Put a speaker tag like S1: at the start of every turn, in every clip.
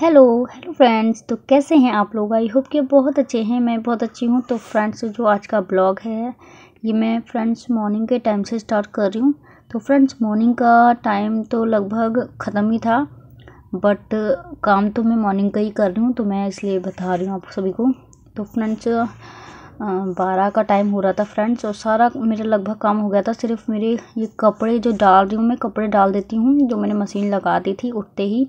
S1: hello hello friends तो कैसे हैं आप लोग आई होप कि बहुत अच्छे हैं मैं बहुत अच्छी हूँ तो फ्रेंड्स जो आज का ब्लॉग है ये मैं फ्रेंड्स मॉर्निंग के टाइम से स्टार्ट कर रही हूँ तो फ्रेंड्स मॉर्निंग का टाइम तो लगभग ख़त्म ही था बट काम तो मैं मॉर्निंग का ही कर रही हूँ तो मैं इसलिए बता रही हूँ आप सभी को तो फ्रेंड्स बारह का टाइम हो रहा था फ्रेंड्स और सारा मेरा लगभग काम हो गया था सिर्फ मेरे ये कपड़े जो डाल रही हूँ मैं कपड़े डाल देती हूँ जो मैंने मशीन लगा दी थी उठते ही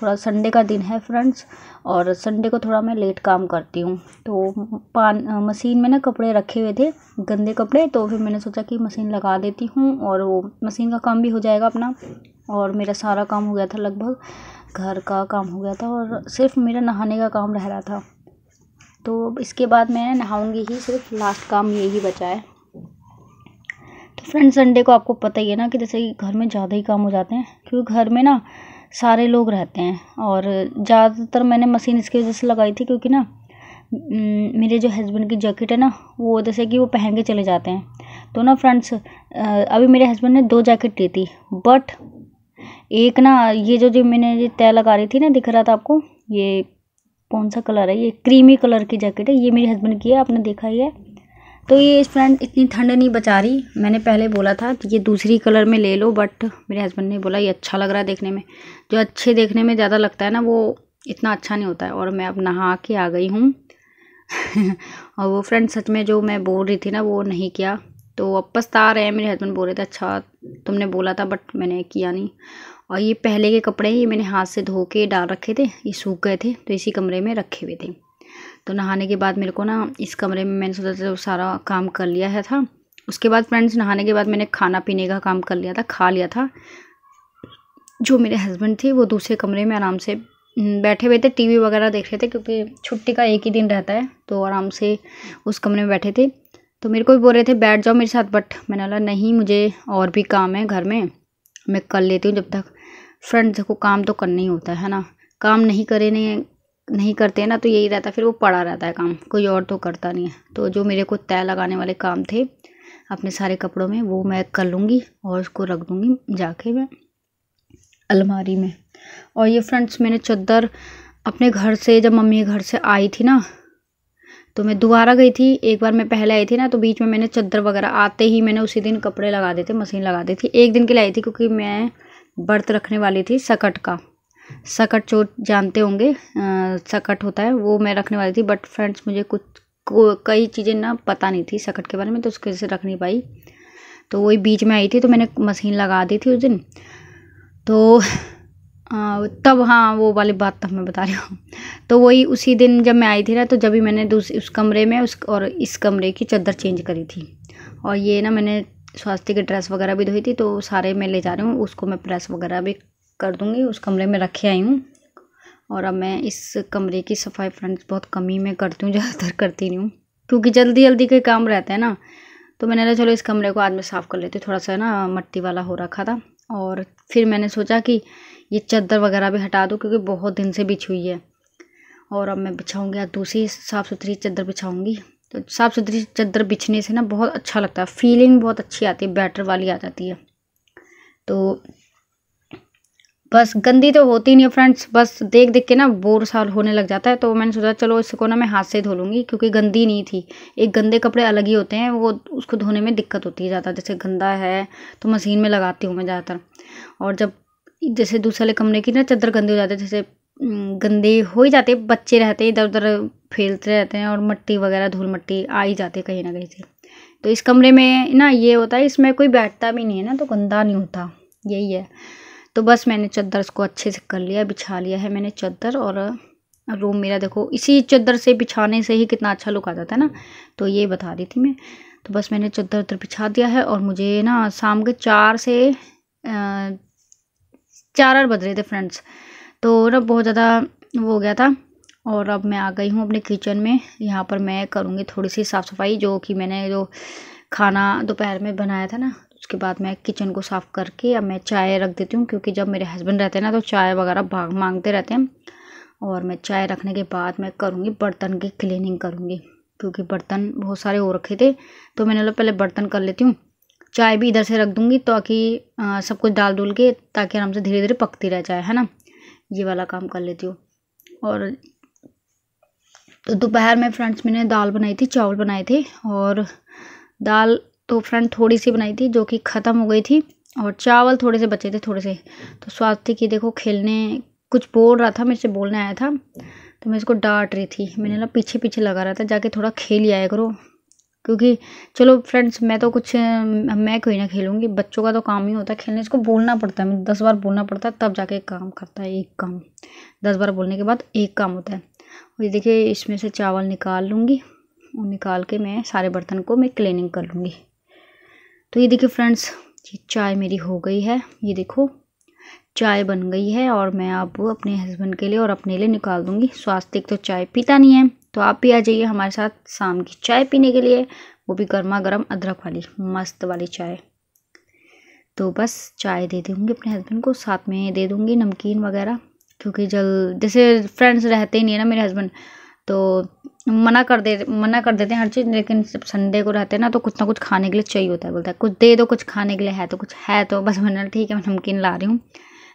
S1: थोड़ा संडे का दिन है फ्रेंड्स और संडे को थोड़ा मैं लेट काम करती हूँ तो पान मशीन में ना कपड़े रखे हुए थे गंदे कपड़े तो फिर मैंने सोचा कि मशीन लगा देती हूँ और वो मशीन का काम भी हो जाएगा अपना और मेरा सारा काम हो गया था लगभग घर का काम हो गया था और सिर्फ मेरा नहाने का काम रह रहा था तो इसके बाद मैं नहाऊँगी ही सिर्फ लास्ट काम यही बचा है तो फ्रेंड संडे को आपको पता ही है ना कि जैसे घर में ज़्यादा ही काम हो जाते हैं क्योंकि घर में ना सारे लोग रहते हैं और ज़्यादातर मैंने मशीन इसकी वजह से लगाई थी क्योंकि ना मेरे जो हस्बैंड की जैकेट है ना वो जैसे कि वो पहन के चले जाते हैं तो ना फ्रेंड्स अभी मेरे हस्बैंड ने दो जैकेट ली थी बट एक ना ये जो जो मैंने ये तय लगा रही थी ना दिख रहा था आपको ये कौन सा कलर है ये क्रीमी कलर की जैकेट है ये मेरे हस्बैंड की है आपने देखा ही है तो ये इस फ्रेंड इतनी ठंड नहीं बचा रही मैंने पहले बोला था कि ये दूसरी कलर में ले लो बट मेरे हस्बैंड ने बोला ये अच्छा लग रहा है देखने में जो अच्छे देखने में ज़्यादा लगता है ना वो इतना अच्छा नहीं होता है और मैं अब नहा के आ गई हूँ और वो फ्रेंड सच में जो मैं बोल रही थी ना वो नहीं किया तो अब पछता रहे हैं मेरे हस्बैंड बोल रहे थे अच्छा तुमने बोला था बट मैंने किया नहीं और ये पहले के कपड़े ये मैंने हाथ से धो के डाल रखे थे ये सूख गए थे तो इसी कमरे में रखे हुए थे तो नहाने के बाद मेरे को ना इस कमरे में मैंने सोचा था सारा काम कर लिया है था उसके बाद फ्रेंड्स नहाने के बाद मैंने खाना पीने का काम कर लिया था खा लिया था जो मेरे हस्बैंड थे वो दूसरे कमरे में आराम से हम्म, बैठे हुए थे टीवी वगैरह देख रहे थे क्योंकि छुट्टी का एक ही दिन रहता है तो आराम से उस कमरे में बैठे थे तो मेरे को भी बोल रहे थे बैठ जाओ मेरे साथ बट मैंने बोला नहीं मुझे और भी काम है घर में मैं कर लेती हूँ जब तक फ्रेंड्स को काम तो करना ही होता है ना काम नहीं करे नहीं नहीं करते हैं ना तो यही रहता फिर वो पड़ा रहता है काम कोई और तो करता नहीं है तो जो मेरे को तय लगाने वाले काम थे अपने सारे कपड़ों में वो मैं कर लूँगी और उसको रख दूँगी जाके मैं अलमारी में और ये फ्रेंड्स मैंने चद्दर अपने घर से जब मम्मी घर से आई थी ना तो मैं दोबारा गई थी एक बार मैं पहले आई थी ना तो बीच में मैंने चद्दर वगैरह आते ही मैंने उसी दिन कपड़े लगा देते मशीन लगा दी थी एक दिन के लिए आई थी क्योंकि मैं बर्थ रखने वाली थी सकट का सकट चोट जानते होंगे सकट होता है वो मैं रखने वाली थी बट फ्रेंड्स मुझे कुछ कई चीज़ें ना पता नहीं थी सकट के बारे में तो उसके से रख नहीं पाई तो वही बीच में आई थी तो मैंने मशीन लगा दी थी उस दिन तो तब हाँ वो वाली बात तब तो मैं बता रही हूँ तो वही उसी दिन जब मैं आई थी ना तो जब भी मैंने दूसरे उस कमरे में उस और इस कमरे की चादर चेंज करी थी और ये ना मैंने स्वास्थ्य की ड्रेस वगैरह भी धोई थी तो सारे मैं ले जा रही हूँ उसको मैं प्रेस वगैरह भी कर दूँगी उस कमरे में रखे आई हूँ और अब मैं इस कमरे की सफाई फ्रेंड्स बहुत कमी में करती हूँ ज़्यादातर करती नहीं हूँ क्योंकि जल्दी जल्दी के काम रहते हैं ना तो मैंने कहा चलो इस कमरे को आज मैं साफ़ कर लेती हूँ थोड़ा सा ना मट्टी वाला हो रखा था और फिर मैंने सोचा कि ये चादर वगैरह भी हटा दूँ क्योंकि बहुत दिन से बिछ हुई है और अब मैं बिछाऊँगी आज दूसरी साफ़ सुथरी चादर बिछाऊँगी तो साफ़ सुथरी चादर बिछने से ना बहुत अच्छा लगता है फीलिंग बहुत अच्छी आती है बैटर वाली आ जाती है तो बस गंदी तो होती नहीं है फ्रेंड्स बस देख देख के ना बोर साल होने लग जाता है तो मैंने सोचा चलो इसको ना मैं हाथ से धो लूँगी क्योंकि गंदी नहीं थी एक गंदे कपड़े अलग ही होते हैं वो उसको धोने में दिक्कत होती है ज़्यादा जैसे गंदा है तो मशीन में लगाती हूँ मैं ज़्यादातर और जब जैसे दूसरे कमरे की ना चादर गंदी हो जाती है जैसे गंदे हो ही जाते बच्चे रहते इधर उधर फैलते रहते हैं और मिट्टी वगैरह धूल मिट्टी आ ही जाती है कहीं ना कहीं से तो इस कमरे में ना ये होता है इसमें कोई बैठता भी नहीं है ना तो गंदा नहीं होता यही है तो बस मैंने चद्दर इसको अच्छे से कर लिया बिछा लिया है मैंने चद्दर और रूम मेरा देखो इसी चद्दर से बिछाने से ही कितना अच्छा लुक आ जाता है ना तो ये बता रही थी मैं तो बस मैंने चद्दर उधर बिछा दिया है और मुझे ना शाम के चार से चार आर बज रहे थे फ्रेंड्स तो ना बहुत ज़्यादा वो हो गया था और अब मैं आ गई हूँ अपने किचन में यहाँ पर मैं करूँगी थोड़ी सी साफ़ सफाई जो कि मैंने जो खाना दोपहर में बनाया था ना उसके बाद मैं किचन को साफ़ करके अब मैं चाय रख देती हूँ क्योंकि जब मेरे हस्बैंड रहते हैं ना तो चाय वगैरह भाग मांगते रहते हैं और मैं चाय रखने के बाद मैं करूँगी बर्तन की क्लीनिंग करूँगी क्योंकि बर्तन बहुत सारे हो रखे थे तो मैंने पहले बर्तन कर लेती हूँ चाय भी इधर से रख दूँगी ताकि सब कुछ डाल डुल के ताकि आराम से धीरे धीरे पकती रह जाए है ना ये वाला काम कर लेती हूँ और तो दोपहर में फ्रेंड्स मैंने दाल बनाई थी चावल बनाए थे और दाल तो फ्रेंड थोड़ी सी बनाई थी जो कि ख़त्म हो गई थी और चावल थोड़े से बचे थे थोड़े से तो स्वास्थ्य की देखो खेलने कुछ बोल रहा था मेरे से बोलने आया था तो मैं इसको डांट रही थी मैंने ना पीछे पीछे लगा रहा था जाके थोड़ा खेल ही आया करो क्योंकि चलो फ्रेंड्स मैं तो कुछ मैं कोई ना खेलूँगी बच्चों का तो काम ही होता है खेलने इसको बोलना पड़ता है दस बार बोलना पड़ता है तब जाके काम करता है एक काम दस बार बोलने के बाद एक काम होता है और ये देखिए इसमें से चावल निकाल लूँगी और निकाल के मैं सारे बर्तन को मैं क्लीनिंग कर लूँगी तो ये देखिए फ्रेंड्स ये चाय मेरी हो गई है ये देखो चाय बन गई है और मैं आप अपने हस्बैंड के लिए और अपने लिए निकाल दूँगी स्वास्थ्य तो चाय पीता नहीं है तो आप भी आ जाइए हमारे साथ शाम की चाय पीने के लिए वो भी गर्मा गर्म अदरक वाली मस्त वाली चाय तो बस चाय दे दूँगी अपने हस्बैंड को साथ में दे दूँगी नमकीन वगैरह क्योंकि जल जैसे फ्रेंड्स रहते ही नहीं है ना मेरे हस्बैंड तो मना कर दे मना कर देते हैं हर चीज़ लेकिन जब संडे को रहते हैं ना तो कुछ ना कुछ खाने के लिए चाहिए होता है बोलता है कुछ दे दो कुछ खाने के लिए है तो कुछ है तो बस मैंने ठीक है मैं नमकीन ला रही हूँ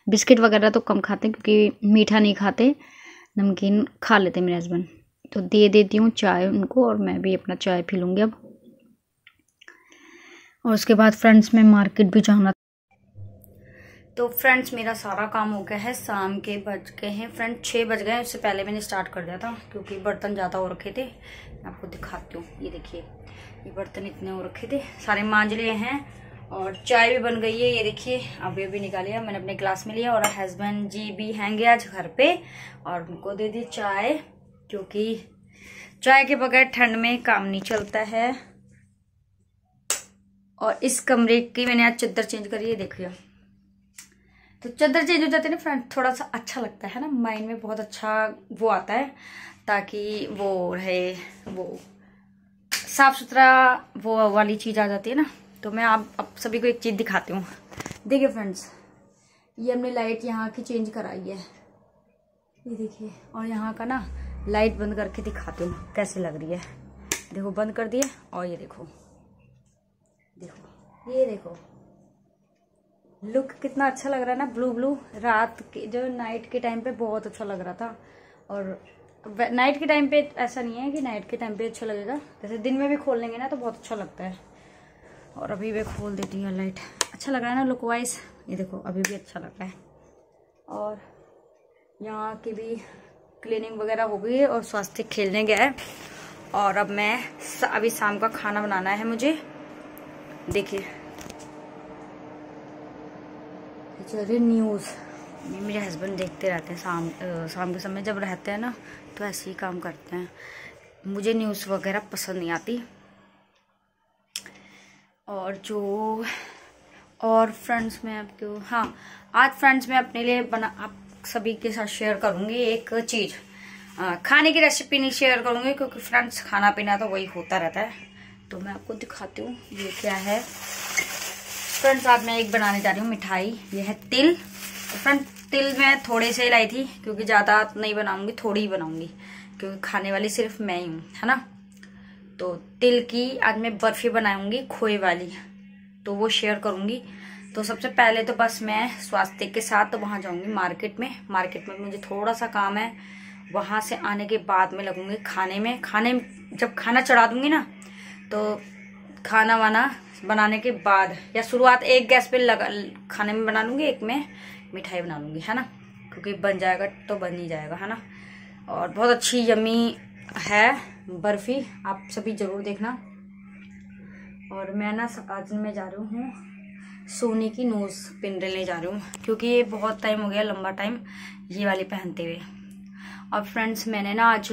S1: बिस्किट वगैरह तो कम खाते हैं क्योंकि मीठा नहीं खाते नमकीन खा लेते मेरे हस्बैंड तो दे देती हूँ चाय उनको और मैं भी अपना चाय पी लूँगी अब और उसके बाद फ्रेंड्स में मार्केट भी जाना तो फ्रेंड्स मेरा सारा काम हो गया है शाम के बज गए हैं फ्रेंड्स छः बज गए हैं उससे पहले मैंने स्टार्ट कर दिया था क्योंकि बर्तन ज़्यादा हो रखे थे मैं आपको दिखाती हूँ ये देखिए ये बर्तन इतने हो रखे थे सारे मांझ लिए हैं और चाय भी बन गई है ये देखिए अभी अभी है मैंने अपने क्लास में लिया और हस्बैंड जी भी हैंगे आज घर पे और उनको दे दी चाय क्योंकि चाय के बगैर ठंड में काम नहीं चलता है और इस कमरे की मैंने आज चद्दर चेंज करी है देखिए तो चादर चेंज हो जाती है ना फ्रंट थोड़ा सा अच्छा लगता है ना माइंड में बहुत अच्छा वो आता है ताकि वो रहे वो साफ सुथरा वो वाली चीज़ आ जाती है ना तो मैं आप, आप सभी को एक चीज़ दिखाती हूँ देखिए फ्रेंड्स ये हमने लाइट यहाँ की चेंज कराई है ये देखिए और यहाँ का ना लाइट बंद करके दिखाती हूँ कैसे लग रही है देखो बंद कर दिए और ये देखो देखो ये देखो लुक कितना अच्छा लग रहा है ना ब्लू ब्लू रात के जो नाइट के टाइम पे बहुत अच्छा लग रहा था और नाइट के टाइम पे ऐसा नहीं है कि नाइट के टाइम पे अच्छा लगेगा जैसे दिन में भी खोल लेंगे ना तो बहुत अच्छा लगता है और अभी मैं खोल देती हूँ लाइट अच्छा लग रहा है ना लुक वाइज ये देखो अभी भी अच्छा लग रहा है और यहाँ की भी क्लीनिंग वगैरह हो गई है और स्वास्थ्य खेलने गया है और अब मैं अभी शाम का खाना बनाना है मुझे देखिए चल रही न्यूज़ मेरे हस्बैंड देखते रहते हैं शाम शाम के समय जब रहते हैं ना तो ऐसे ही काम करते हैं मुझे न्यूज़ वगैरह पसंद नहीं आती और जो और फ्रेंड्स में आपको हाँ आज फ्रेंड्स में अपने लिए बना आप सभी के साथ शेयर करूँगी एक चीज़ खाने की रेसिपी नहीं शेयर करूँगी क्योंकि फ्रेंड्स खाना पीना तो वही होता रहता है तो मैं आपको दिखाती हूँ ये क्या है फ्रेंड्स आज मैं एक बनाने जा रही हूँ मिठाई यह है तिल फ्रेंड तिल मैं थोड़े से लाई थी क्योंकि ज़्यादा नहीं बनाऊंगी थोड़ी ही बनाऊंगी क्योंकि खाने वाली सिर्फ मैं ही हूँ है ना तो तिल की आज मैं बर्फ़ी बनाऊंगी खोए वाली तो वो शेयर करूंगी तो सबसे पहले तो बस मैं स्वास्थ्य के साथ तो वहाँ जाऊँगी मार्केट में मार्केट में मुझे थोड़ा सा काम है वहाँ से आने के बाद में लगूंगी खाने में खाने जब खाना चढ़ा दूंगी ना तो खाना वाना बनाने के बाद या शुरुआत एक गैस पे लगा खाने में बना लूँगी एक में मिठाई बना लूँगी है ना क्योंकि बन जाएगा तो बन ही जाएगा है ना और बहुत अच्छी यमी है बर्फ़ी आप सभी ज़रूर देखना और मैं ना आज में जा रही हूँ सोने की नोज पिन लेने जा रही हूँ क्योंकि ये बहुत टाइम हो गया लंबा टाइम ये वाली पहनते हुए और फ्रेंड्स मैंने ना आज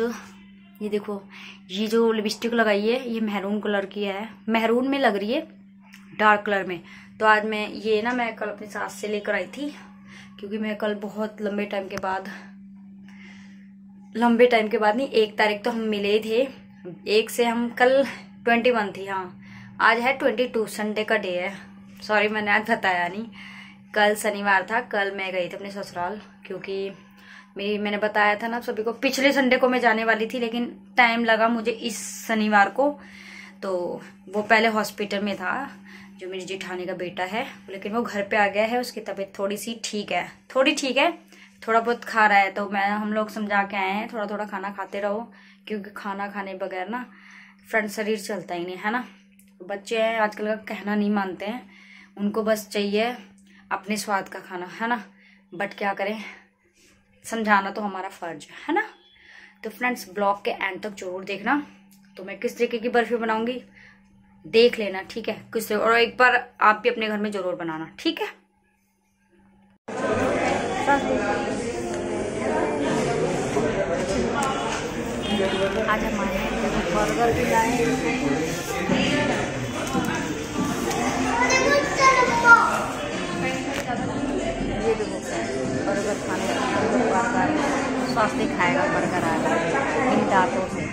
S1: ये देखो ये जो लिपस्टिक लगाई है ये महरून कलर की है मेहरून में लग रही है डार्क कलर में तो आज मैं ये ना मैं कल अपनी सास से लेकर आई थी क्योंकि मैं कल बहुत लंबे टाइम के बाद लंबे टाइम के बाद नहीं एक तारीख तो हम मिले ही थे एक से हम कल ट्वेंटी वन थी हाँ आज है ट्वेंटी टू संडे का डे है सॉरी मैंने आज बताया नहीं कल शनिवार था कल मैं गई थी अपने ससुराल क्योंकि मेरी मैंने बताया था ना सभी को पिछले संडे को मैं जाने वाली थी लेकिन टाइम लगा मुझे इस शनिवार को तो वो पहले हॉस्पिटल में था जो मेरी जिठानी का बेटा है लेकिन वो घर पे आ गया है उसकी तबीयत थोड़ी सी ठीक है थोड़ी ठीक है थोड़ा बहुत खा रहा है तो मैं हम लोग समझा के आए हैं थोड़ा थोड़ा खाना खाते रहो क्योंकि खाना खाने बगैर ना फ्रंट शरीर चलता ही नहीं है ना बच्चे हैं आजकल का कहना नहीं मानते हैं उनको बस चाहिए अपने स्वाद का खाना है ना बट क्या करें समझाना तो हमारा फ़र्ज है ना तो फ्रेंड्स ब्लॉग के एंड तक जरूर देखना तो मैं किस तरीके की बर्फ़ी बनाऊंगी देख लेना ठीक है किस और एक बार आप भी अपने घर में ज़रूर बनाना ठीक है आज हमारे बर्गर भी लाए स्वास्थ्य खाएगा बरकरार इन दांतों से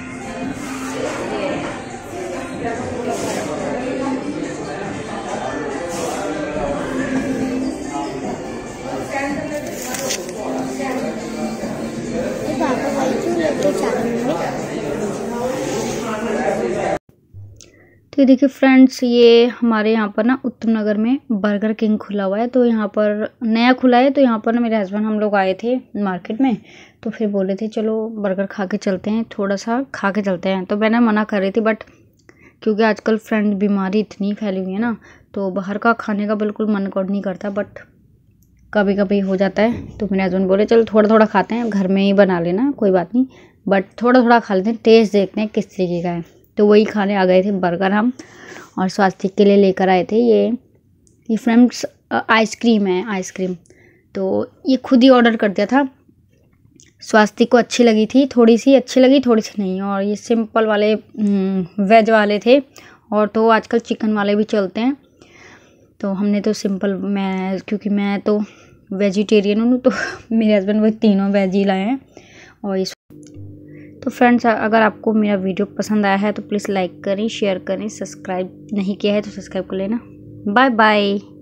S1: तो देखिए फ्रेंड्स ये हमारे यहाँ पर ना उत्तम नगर में बर्गर किंग खुला हुआ है तो यहाँ पर नया खुला है तो यहाँ पर ना मेरे हस्बैंड हम लोग आए थे मार्केट में तो फिर बोले थे चलो बर्गर खा के चलते हैं थोड़ा सा खा के चलते हैं तो मैंने मना कर रही थी बट क्योंकि आजकल फ्रेंड बीमारी इतनी फैली हुई है ना तो बाहर का खाने का बिल्कुल मन कर नहीं करता बट कभी कभी हो जाता है तो मेरे हस्बैंड बोले चलो थोड़ा थोड़ा खाते हैं घर में ही बना लेना कोई बात नहीं बट थोड़ा थोड़ा खा लेते हैं टेस्ट देखते हैं किस तरीके का है तो वही खाने आ गए थे बर्गर हम और स्वास्थ्य के लिए लेकर आए थे ये ये फ्रेंड्स आइसक्रीम है आइसक्रीम तो ये खुद ही ऑर्डर कर दिया था स्वास्थ्य को अच्छी लगी थी थोड़ी सी अच्छी लगी थोड़ी सी नहीं और ये सिंपल वाले वेज हम्म, वाले थे और तो आजकल चिकन वाले भी चलते हैं तो हमने तो सिंपल मैं क्योंकि मैं तो वेजिटेरियन हूँ तो मेरे हस्बैंड वो तीनों वेज ही लाए हैं और इस तो फ्रेंड्स अगर आपको मेरा वीडियो पसंद आया है तो प्लीज़ लाइक करें शेयर करें सब्सक्राइब नहीं किया है तो सब्सक्राइब कर लेना बाय बाय